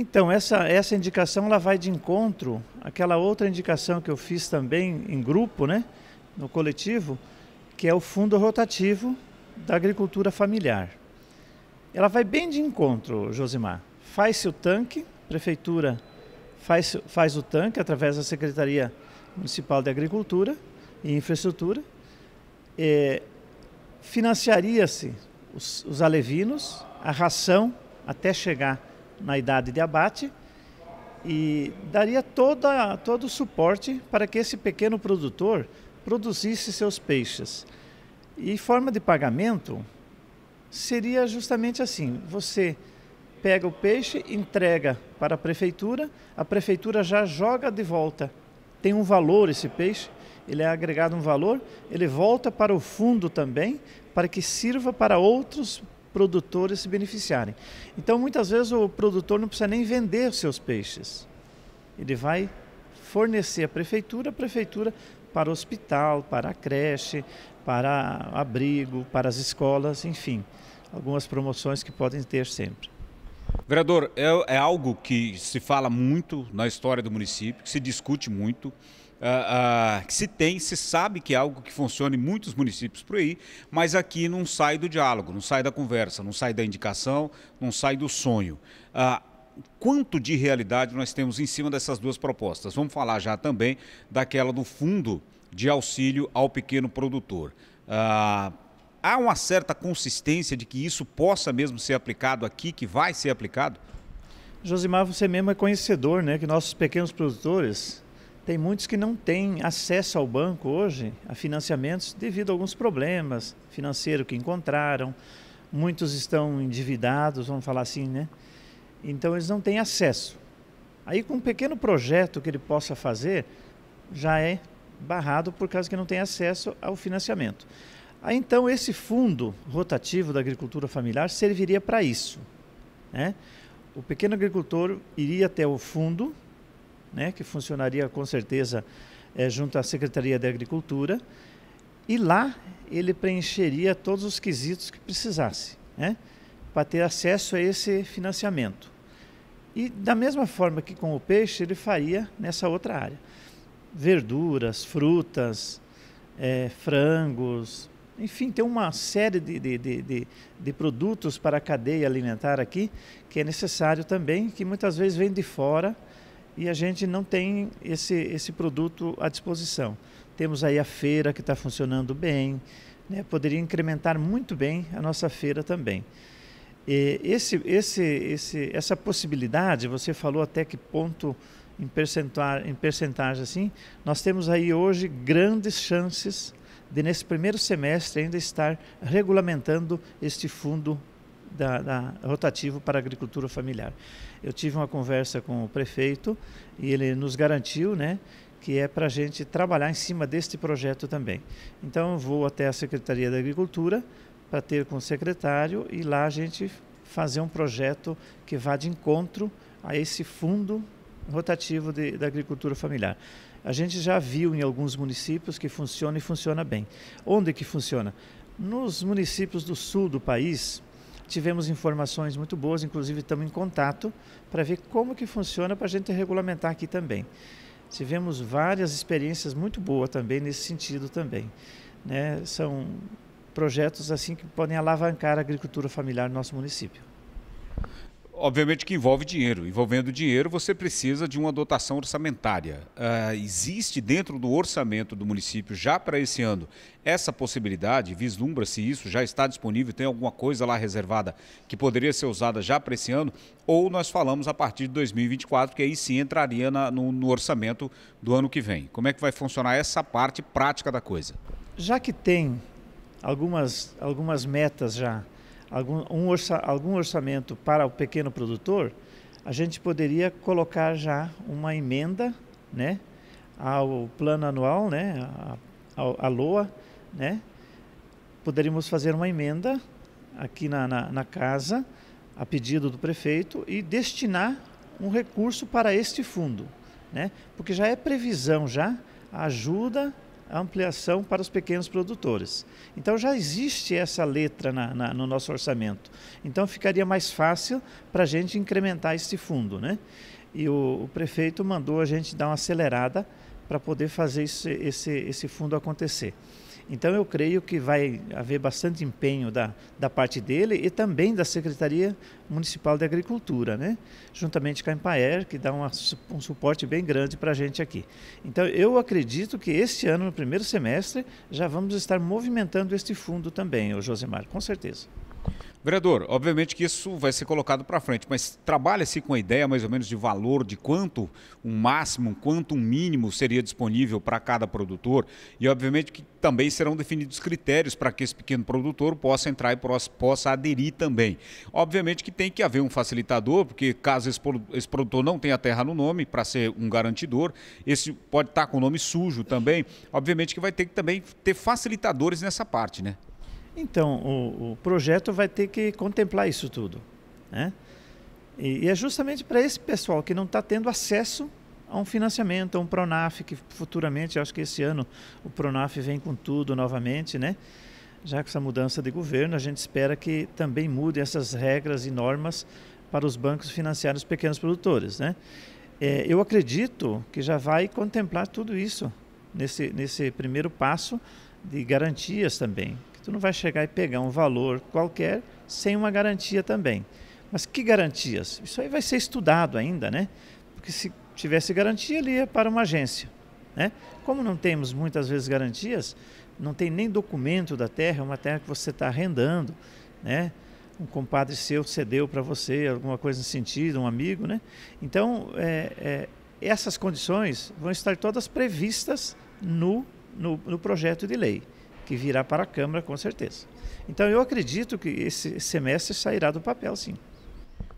Então, essa, essa indicação ela vai de encontro àquela outra indicação que eu fiz também em grupo, né, no coletivo, que é o Fundo Rotativo da Agricultura Familiar. Ela vai bem de encontro, Josimar. Faz-se o tanque, Prefeitura faz, faz o tanque através da Secretaria Municipal de Agricultura e Infraestrutura. É, Financiaria-se os, os alevinos, a ração, até chegar na idade de abate e daria toda, todo o suporte para que esse pequeno produtor produzisse seus peixes. E forma de pagamento seria justamente assim: você pega o peixe, entrega para a prefeitura, a prefeitura já joga de volta. Tem um valor esse peixe, ele é agregado um valor, ele volta para o fundo também, para que sirva para outros produtores se beneficiarem. Então, muitas vezes, o produtor não precisa nem vender os seus peixes. Ele vai fornecer à prefeitura, a prefeitura para o hospital, para a creche, para abrigo, para as escolas, enfim, algumas promoções que podem ter sempre. Vereador, é, é algo que se fala muito na história do município, que se discute muito uh, que se tem, se sabe que é algo que funciona em muitos municípios por aí, mas aqui não sai do diálogo, não sai da conversa, não sai da indicação, não sai do sonho. Uh, quanto de realidade nós temos em cima dessas duas propostas. Vamos falar já também daquela do fundo de auxílio ao pequeno produtor. há uma certa consistência de que isso possa mesmo ser aplicado aqui, que vai ser aplicado? Josimar, você mesmo é conhecedor, né? Que nossos pequenos produtores tem muitos que não têm acesso ao banco hoje, a financiamentos, devido a alguns problemas financeiros que encontraram. Muitos estão endividados, vamos falar assim, né? Então eles não têm acesso. Aí com um pequeno projeto que ele possa fazer, já é barrado por causa que não tem acesso ao financiamento. Aí, então esse fundo rotativo da agricultura familiar serviria para isso. Né? O pequeno agricultor iria até o fundo né, que funcionaria com certeza é, junto à Secretaria de Agricultura, e lá ele preencheria todos os quesitos que precisasse, né, para ter acesso a esse financiamento. E da mesma forma que com o peixe, ele faria nessa outra área. Verduras, frutas, é, frangos, enfim, tem uma série de, de, de, de, produtos para a cadeia alimentar aqui que é necessário também, que muitas vezes vem de fora e a gente não tem esse, esse produto à disposição. Temos aí a feira que está funcionando bem, né? poderia incrementar muito bem a nossa feira também. E esse, esse, esse, essa possibilidade, você falou até que ponto em, percentuar, em percentagem assim, nós temos aí hoje grandes chances de nesse primeiro semestre ainda estar regulamentando este fundo da, da, rotativo para agricultura familiar. Eu tive uma conversa com o prefeito e ele nos garantiu, né, que é para a gente trabalhar em cima deste projeto também. Então eu vou até a Secretaria da Agricultura para ter com o secretário e lá a gente fazer um projeto que vá de encontro a esse fundo rotativo de, da agricultura familiar. A gente já viu em alguns municípios que funciona e funciona bem. Onde que funciona? Nos municípios do sul do país, tivemos informações muito boas, inclusive estamos em contato para ver como que funciona para a gente regulamentar aqui também. Tivemos várias experiências muito boas também nesse sentido também. Né? São projetos assim que podem alavancar a agricultura familiar no nosso município obviamente que envolve dinheiro. Envolvendo dinheiro, você precisa de uma dotação orçamentária. Uh, existe dentro do orçamento do município, já para esse ano, essa possibilidade? Vislumbra-se isso? Já está disponível? Tem alguma coisa lá reservada que poderia ser usada já para esse ano? Ou nós falamos a partir de 2024, que aí sim entraria na, no, no orçamento do ano que vem? Como é que vai funcionar essa parte prática da coisa? Já que tem algumas, algumas metas já algum, um orça, algum orçamento para o pequeno produtor, a gente poderia colocar já uma emenda né, ao plano anual, né, à LOA, né, poderíamos fazer uma emenda aqui na, na, na, casa, a pedido do prefeito, e destinar um recurso para este fundo, né, porque já é previsão já ajuda ampliação para os pequenos produtores. Então já existe essa letra na, na, no nosso orçamento. Então ficaria mais fácil para a gente incrementar esse fundo. Né? E o, o, prefeito mandou a gente dar uma acelerada para poder fazer esse, esse, esse fundo acontecer. Então eu creio que vai haver bastante empenho da, da parte dele e também da Secretaria Municipal de Agricultura, né? juntamente com a Empaer, que dá uma, um suporte bem grande para a gente aqui. Então eu acredito que este ano, no primeiro semestre, já vamos estar movimentando este fundo também, o Josemar, com certeza. Vereador, obviamente que isso vai ser colocado para frente, mas trabalha-se com a ideia mais ou menos de valor, de quanto um máximo, quanto um mínimo seria disponível para cada produtor e obviamente que também serão definidos critérios para que esse pequeno produtor possa entrar e possa aderir também. Obviamente que tem que haver um facilitador, porque caso esse produtor não tenha terra no nome para ser um garantidor, esse pode estar tá com o nome sujo também, obviamente que vai ter que também ter facilitadores nessa parte, né? Então, o, o projeto vai ter que contemplar isso tudo. Né? E, e é justamente para esse pessoal que não está tendo acesso a um financiamento, a um PRONAF, que futuramente, acho que esse ano o PRONAF vem com tudo novamente, né? Já com essa mudança de governo, a gente espera que também mude essas regras e normas para os bancos financiarem os pequenos produtores, né? É, eu acredito que já vai contemplar tudo isso nesse, nesse primeiro passo de garantias também. Tu não vai chegar e pegar um valor qualquer sem uma garantia também. Mas que garantias? Isso aí vai ser estudado ainda, né? Porque se tivesse garantia, ele ia para uma agência. Né? Como não temos muitas vezes garantias, não tem nem documento da terra, é uma terra que você está arrendando, né? Um compadre seu cedeu para você alguma coisa nesse sentido, um amigo, né? Então, é, é, essas condições vão estar todas previstas no, no, no projeto de lei que virá para a Câmara com certeza. Então eu acredito que esse semestre sairá do papel, sim.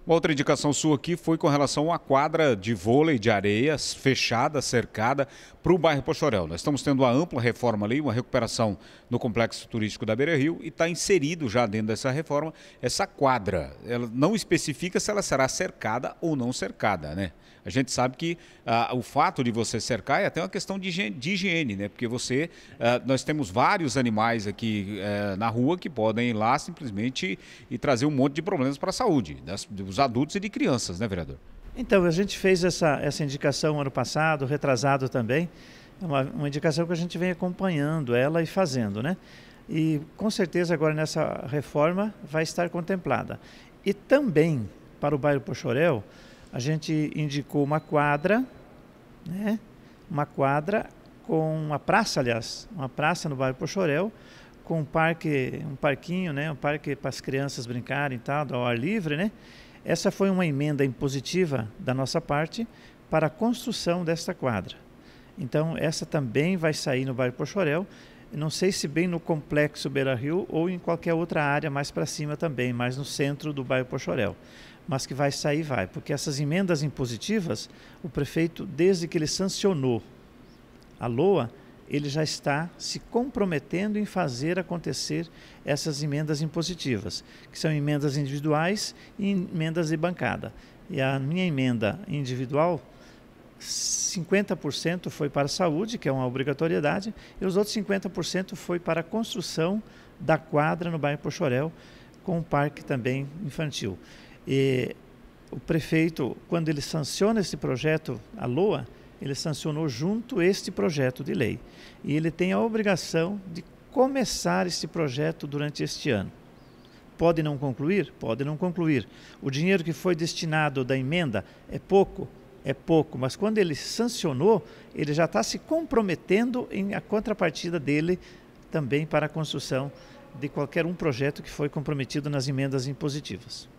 Uma outra indicação sua aqui foi com relação à quadra de vôlei de areias, fechada, cercada, para o bairro Pochorel. Nós estamos tendo uma ampla reforma ali, uma recuperação no complexo turístico da Beira Rio e está inserido já dentro dessa reforma essa quadra. Ela não especifica se ela será cercada ou não cercada, né? A gente sabe que ah, o fato de você cercar é até uma questão de higiene, de higiene né? Porque você, ah, nós temos vários animais aqui eh, na rua que podem ir lá simplesmente e trazer um monte de problemas para a saúde, das, dos adultos e de crianças, né, vereador? Então, a gente fez essa, essa indicação ano passado, retrasado também. É uma, uma indicação que a gente vem acompanhando ela e fazendo, né? E com certeza agora nessa reforma vai estar contemplada. E também para o bairro Pochorel, a gente indicou uma quadra, né? Uma quadra com uma praça, aliás, uma praça no bairro Pochorel, com um parque, um parquinho, né? Um parque para as crianças brincarem e tal, ao ar livre, né? Essa foi uma emenda impositiva da nossa parte para a construção desta quadra. Então, essa também vai sair no bairro Pochorel, não sei se bem no complexo Beira Rio ou em qualquer outra área mais para cima também, mais no centro do bairro Pochorel. Mas que vai sair, vai, porque essas emendas impositivas, o prefeito, desde que ele sancionou a LOA, ele já está se comprometendo em fazer acontecer essas emendas impositivas, que são emendas individuais e emendas de bancada. E a minha emenda individual, 50% foi para a saúde, que é uma obrigatoriedade, e os outros 50% foi para a construção da quadra no bairro Pochorel, com um parque também infantil. E o prefeito, quando ele sanciona esse projeto, a LOA, ele sancionou junto este projeto de lei. E ele tem a obrigação de começar este projeto durante este ano. Pode não concluir? Pode não concluir. O dinheiro que foi destinado da emenda é pouco? É pouco, mas quando ele sancionou, ele já está se comprometendo em a contrapartida dele também para a construção de qualquer um projeto que foi comprometido nas emendas impositivas.